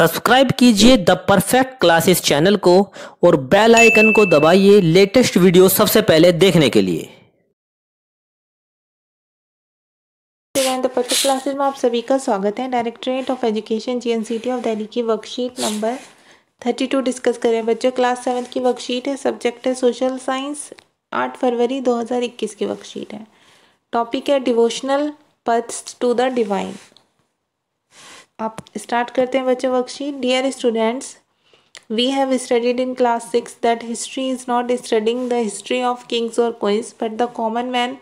Subscribe कीजिए the perfect classes channel को और बेल आइकन को दबाइए लेटेस्ट वीडियो सबसे पहले देखने के लिए परफेक्ट क्लासेस में आप सभी का स्वागत है directorate of education GNCT of Delhi की worksheet number thirty two discuss करें बच्चों क्लास सेवन की वर्कशीट है सब्जेक्ट है सोशल साइंस आठ फरवरी दो हज़ार इक्कीस की वर्कशीट है टॉपिक है devotional path to the divine आप स्टार्ट करते हैं बच्चों worksheet dear students we have studied in class six that history is not studying the history of kings और queens but the common man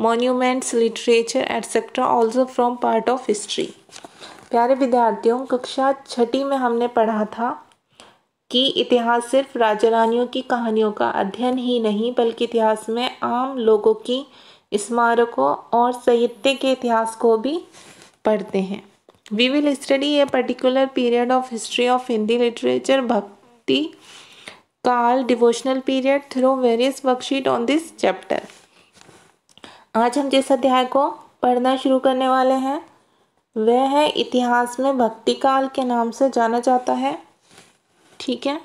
monuments literature etcetera also from part of history प्यारे विद्यार्थियों कक्षा छठी में हमने पढ़ा था कि इतिहास सिर्फ राजा रानियों की कहानियों का अध्ययन ही नहीं बल्कि इतिहास में आम लोगों की स्मारकों और साहित्य के इतिहास को भी पढ़ते हैं we will study a particular period of history of Hindi literature bhakti kaal devotional period through various worksheet on this chapter आज हम जिस अध्याय को पढ़ना शुरू करने वाले हैं वह है इतिहास में भक्ति काल के नाम से जाना जाता है ठीक है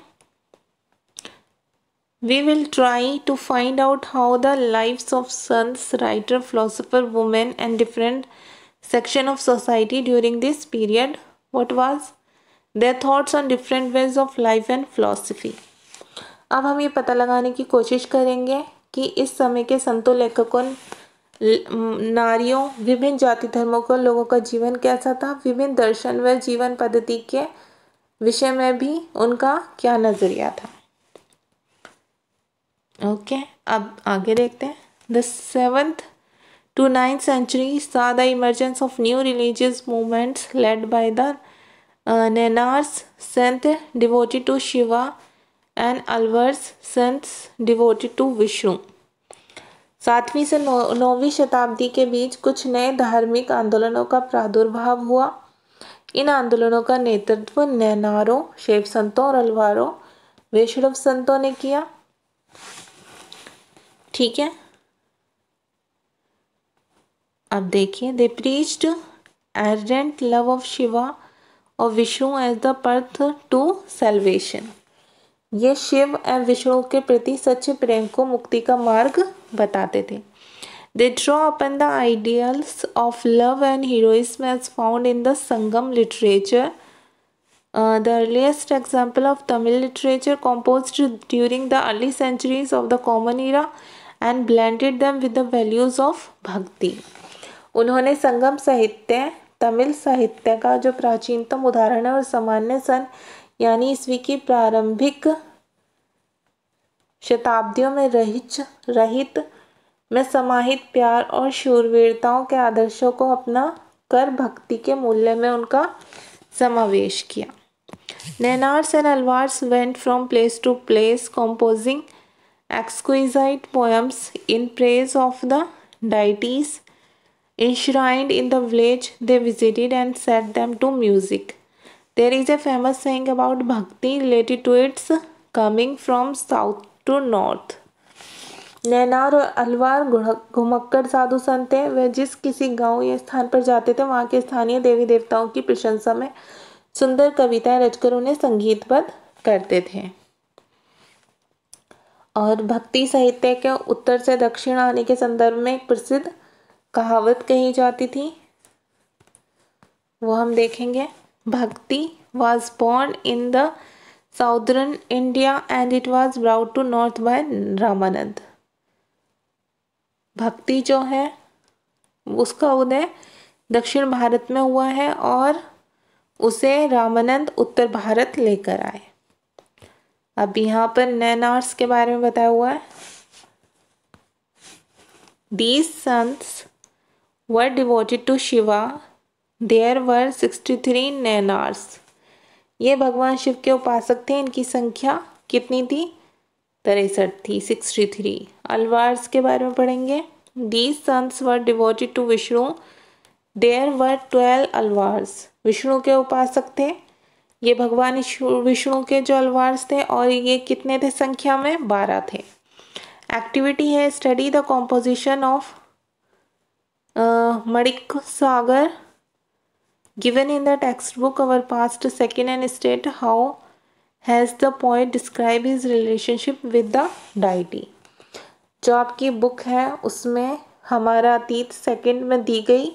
we will try to find out how the lifes of saints writer philosopher women and different section of society during this period what was their thoughts on different ways of life and philosophy अब हम ये पता लगाने की कोशिश करेंगे कि इस समय के संतों लेखकों नारियों विभिन्न जाति धर्मों को लोगों का जीवन कैसा था विभिन्न दर्शन व जीवन पद्धति के विषय में भी उनका क्या नज़रिया था ओके okay, अब आगे देखते हैं the seventh to 9th century saw the emergence of new religious movements led by the uh, Nenars, saint devoted to Shiva, and Alvars, saints devoted to Vishnu. सातवीं से नौ नौवीं शताब्दी के बीच कुछ नए धार्मिक आंदोलनों का प्रादुर्भाव हुआ इन आंदोलनों का नेतृत्व नैनारों शैव संतों और अलवारों वैष्णव संतों ने किया ठीक है अब देखिए they preached ardent love of Shiva और Vishnu as the path to salvation ये शिव एंड विष्णु के प्रति सच्चे प्रेम को मुक्ति का मार्ग बताते थे they draw upon the ideals of love and heroism as found in the Sangam literature the earliest example of Tamil literature compose during the early centuries of the common era and blended them with the values of bhakti उन्होंने संगम साहित्य तमिल साहित्य का जो प्राचीनतम उदाहरण है और सामान्य सन यानी ईस्वी की प्रारंभिक शताब्दियों में रहित रहित में समाहित प्यार और शूरवीरताओं के आदर्शों को अपना कर भक्ति के मूल्य में उनका समावेश किया Nayanars and Alvars went from place to place composing exquisite poems in praise of the deities Enshrined in the village they visited and set them to music. There is a famous saying about bhakti related to its coming from south to north. Nayanar और अलवार घुमक्कर साधु संत थे वे जिस किसी गांव या स्थान पर जाते थे वहां के स्थानीय देवी देवताओं की प्रशंसा में सुंदर कविताएं रचकर उन्हें संगीतबद्ध करते थे और भक्ति साहित्य के उत्तर से दक्षिण आने के संदर्भ में एक प्रसिद्ध कहावत कही जाती थी वो हम देखेंगे bhakti was born in the southern India and it was brought to north by Ramanand भक्ति जो है उसका उदय दक्षिण भारत में हुआ है और उसे रामानंद उत्तर भारत लेकर आए अब यहाँ पर नैनार्स के बारे में बताया हुआ है these saints were devoted to Shiva, there were three Nayanars ये भगवान शिव के उपासक थे इनकी संख्या कितनी थी तिरसठ थी सिक्सटी थ्री अलवार्स के बारे में पढ़ेंगे these saints were devoted to Vishnu there were twelve Alvars Vishnu के उपासक थे ये भगवान विष्णु के जो अलवार्स थे और ये कितने थे संख्या में बारह थे एक्टिविटी है study the composition of Manik Sagar given in the text book our past second and state how has the poet describe his relationship with the deity जो आपकी बुक है उसमें हमारा अतीत सेकेंड में दी गई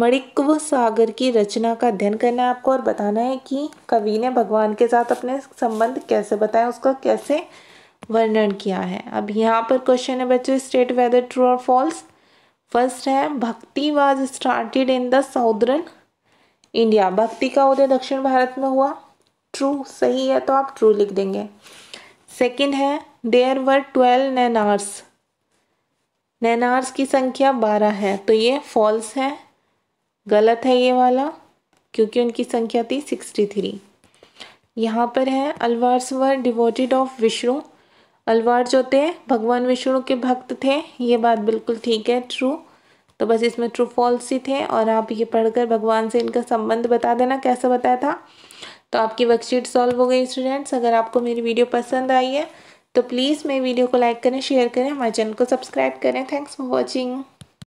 मणिक्व सागर की रचना का अध्ययन करना है आपको और बताना है कि कवि ने भगवान के साथ अपने संबंध कैसे बताया उसका कैसे वर्णन किया है अब यहाँ पर क्वेश्चन है बच्चों स्टेट वेदर ट्रू और फॉल्स फर्स्ट है bhakti was started in the southern India भक्ति का उदय दक्षिण भारत में हुआ ट्रू सही है तो आप ट्रू लिख देंगे सेकंड है देयर वर ट्वेल्व नैनार्स नैनार्स की संख्या बारह है तो ये फॉल्स है गलत है ये वाला क्योंकि उनकी संख्या थी सिक्सटी थ्री यहाँ पर है Alvars were devoted of Vishnu Alvar जो थे भगवान विष्णु के भक्त थे ये बात बिल्कुल ठीक है ट्रू तो बस इसमें ट्रू फॉल्स ही थे और आप ये पढ़कर भगवान से इनका संबंध बता देना कैसे बताया था तो आपकी वर्कशीट सॉल्व हो गई स्टूडेंट्स अगर आपको मेरी वीडियो पसंद आई है तो प्लीज़ मेरी वीडियो को लाइक करें शेयर करें हमारे चैनल को सब्सक्राइब करें थैंक्स फॉर वॉचिंग